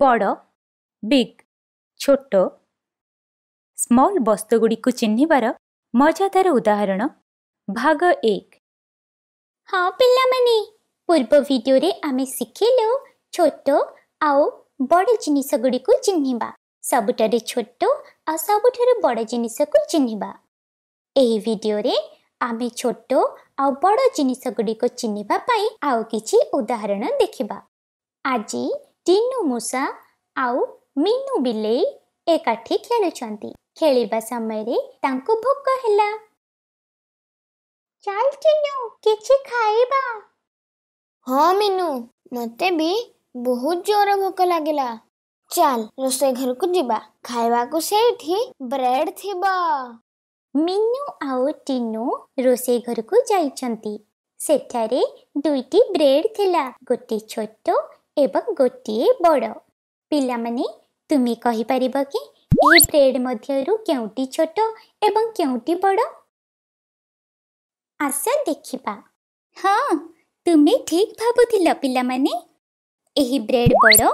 ବଡ଼ ବିଗ୍ ଛୋଟ ସ୍ମଲ୍ ବସ୍ତୁଗୁଡ଼ିକୁ ଚିହ୍ନିବାର ମଜାଦାର ଉଦାହରଣ ଭାଗ ଏକ ହଁ ପିଲାମାନେ ପୂର୍ବ ଭିଡିଓରେ ଆମେ ଶିଖିଲୁ ଛୋଟ ଆଉ ବଡ଼ ଜିନିଷ ଗୁଡ଼ିକୁ ଚିହ୍ନିବା ସବୁଠାରୁ ଛୋଟ ଆଉ ସବୁଠାରୁ ବଡ଼ ଜିନିଷକୁ ଚିହ୍ନିବା ଏହି ଭିଡିଓରେ ଆମେ ଛୋଟ ଆଉ ବଡ଼ ଜିନିଷ ଗୁଡ଼ିକୁ ଚିହ୍ନିବା ପାଇଁ ଆଉ କିଛି ଉଦାହରଣ ଦେଖିବା ଆଜି ଟିନୁ ମୂଷା ଆଉ ମିନୁ ବିଲେଇ ଏକାଠି ଖେଳୁଛନ୍ତି ଖେଳିବା ସମୟରେ ତାଙ୍କୁ ଭୋକ ହେଲା ଚାଲ ଚିନୁ କିଛି ଖାଇବା ହଁ ମିନୁ ମୋତେ ବି ବହୁତ ଜୋର ଭୋକ ଲାଗିଲା ଚାଲ ରୋଷେଇ ଘରକୁ ଯିବା ଖାଇବାକୁ ସେଇଠି ବ୍ରେଡ୍ ଥିବ ମିନୁ ଆଉ ଟିନୁ ରୋଷେଇ ଘରକୁ ଯାଇଛନ୍ତି ସେଠାରେ ଦୁଇଟି ବ୍ରେଡ୍ ଥିଲା ଗୋଟିଏ ଛୋଟ ଏବଂ ଗୋଟିଏ ବଡ଼ ପିଲାମାନେ ତୁମେ କହିପାରିବ କି ଏହି ବ୍ରେଡ୍ ମଧ୍ୟରୁ କେଉଁଟି ଛୋଟ ଏବଂ କେଉଁଟି ବଡ଼ ଆସ ଦେଖିବା ହଁ ତୁମେ ଠିକ୍ ଭାବୁଥିଲ ପିଲାମାନେ ଏହି ବ୍ରେଡ୍ ବଡ଼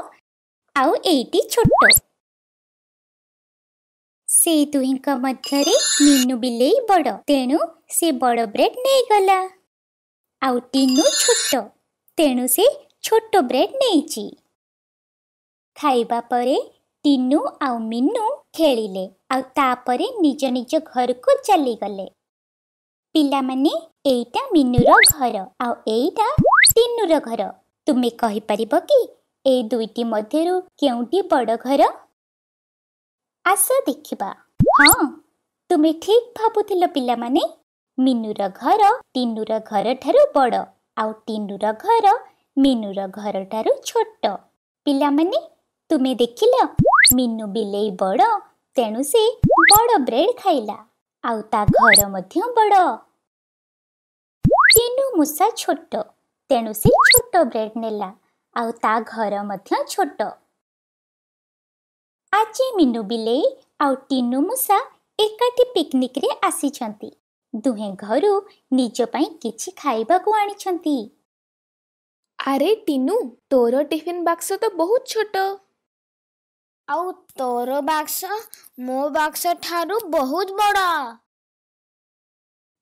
ଆଉ ଏଇଟି ଛୋଟ ସେ ଦୁହିଁଙ୍କ ମଧ୍ୟରେ ମିନୁ ବିଲେଇ ବଡ଼ ତେଣୁ ସେ ବଡ଼ ବ୍ରେଡ୍ ନେଇଗଲା ଆଉ ଟିନୁ ଛୋଟ ତେଣୁ ସେ ଛୋଟ ବ୍ରେଡ୍ ନେଇଛି ଖାଇବା ପରେ ଟିନୁ ଆଉ ମିନୁ ଖେଳିଲେ ଆଉ ତାପରେ ନିଜ ନିଜ ଘରକୁ ଚାଲିଗଲେ ପିଲାମାନେ ଏଇଟା ମିନୁର ଘର ଆଉ ଏଇଟା ଟିନୁର ଘର ତୁମେ କହିପାରିବ କି ଏଇ ଦୁଇଟି ମଧ୍ୟରୁ କେଉଁଟି ବଡ଼ ଘର ଆସ ଦେଖିବା ହଁ ତୁମେ ଠିକ୍ ଭାବୁଥିଲ ପିଲାମାନେ ମିନୁର ଘର ଟିନୁର ଘରଠାରୁ ବଡ଼ ଆଉ ଟିନୁର ଘର ମିନୁର ଘରଠାରୁ ଛୋଟ ପିଲାମାନେ ତୁମେ ଦେଖିଲ ମିନୁ ବିଲେଇ ବଡ଼ ତେଣୁ ସେ ବଡ଼ ବ୍ରେଡ୍ ଖାଇଲା ଆଉ ତା ଘର ମଧ୍ୟ ବଡ଼ ଟିନୁ ମୂଷା ଛୋଟ ତେଣୁ ସେ ଛୋଟ ବ୍ରେଡ୍ ନେଲା ଆଉ ତା ଘର ମଧ୍ୟ ଛୋଟ ଆଜି ମିନୁ ବିଲେଇ ଆଉ ଟିନୁ ମୂଷା ଏକାଠି ପିକନିକ୍ରେ ଆସିଛନ୍ତି ଦୁହେଁ ଘରୁ ନିଜ ପାଇଁ କିଛି ଖାଇବାକୁ ଆଣିଛନ୍ତି ଆରେ ଟିନୁ ତୋର ଟିଫିନ୍ ବାକ୍ସ ତ ବହୁତ ଛୋଟ ଆଉ ତୋର ବାକ୍ସ ମୋ ବାକ୍ସ ଠାରୁ ବହୁତ ବଡ଼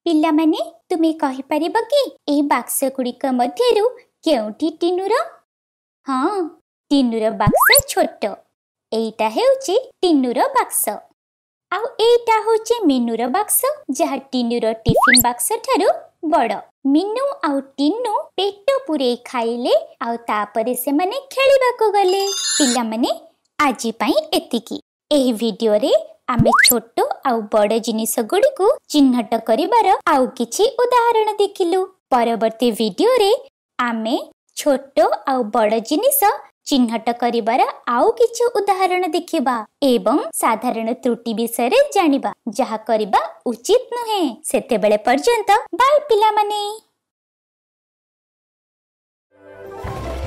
ପିଲାମାନେ ତୁମେ କହିପାରିବ କି ଏହି ବାକ୍ସ ଗୁଡ଼ିକ ମଧ୍ୟରୁ କେଉଁଠି ଟିନୁର ହଁ ଟିନୁର ବାକ୍ସ ଛୋଟ ଏଇଟା ହେଉଛି ଟିନୁର ବାକ୍ସ ଆଉ ଏଇଟା ହେଉଛି ମିନୁର ବାକ୍ସ ଯାହା ଟିନୁର ଟିଫିନ୍ ବାକ୍ସ ଠାରୁ ବଡ଼ ମିନୁ ଆଉ ଟିନୁ ପେଟ ପୂରେଇ ଖାଇଲେ ଆଉ ତାପରେ ସେମାନେ ଖେଳିବାକୁ ଗଲେ ପିଲାମାନେ ଆଜି ପାଇଁ ଏତିକି ଏହି ଭିଡିଓରେ ଆମେ ଛୋଟ ଆଉ ବଡ଼ ଜିନିଷ ଗୁଡ଼ିକୁ ଚିହ୍ନଟ କରିବାର ଆଉ କିଛି ଉଦାହରଣ ଦେଖିଲୁ ପରବର୍ତ୍ତୀ ଭିଡିଓରେ ଆମେ ଛୋଟ ଆଉ ବଡ଼ ଜିନିଷ ଚିହ୍ନଟ କରିବାର ଆଉ କିଛି ଉଦାହରଣ ଦେଖିବା ଏବଂ ସାଧାରଣ ତ୍ରୁଟି ବିଷୟରେ ଜାଣିବା ଯାହା କରିବା ଉଚିତ ନୁହେଁ ସେତେବେଳେ ପର୍ଯ୍ୟନ୍ତ ବାଏ ପିଲାମାନେ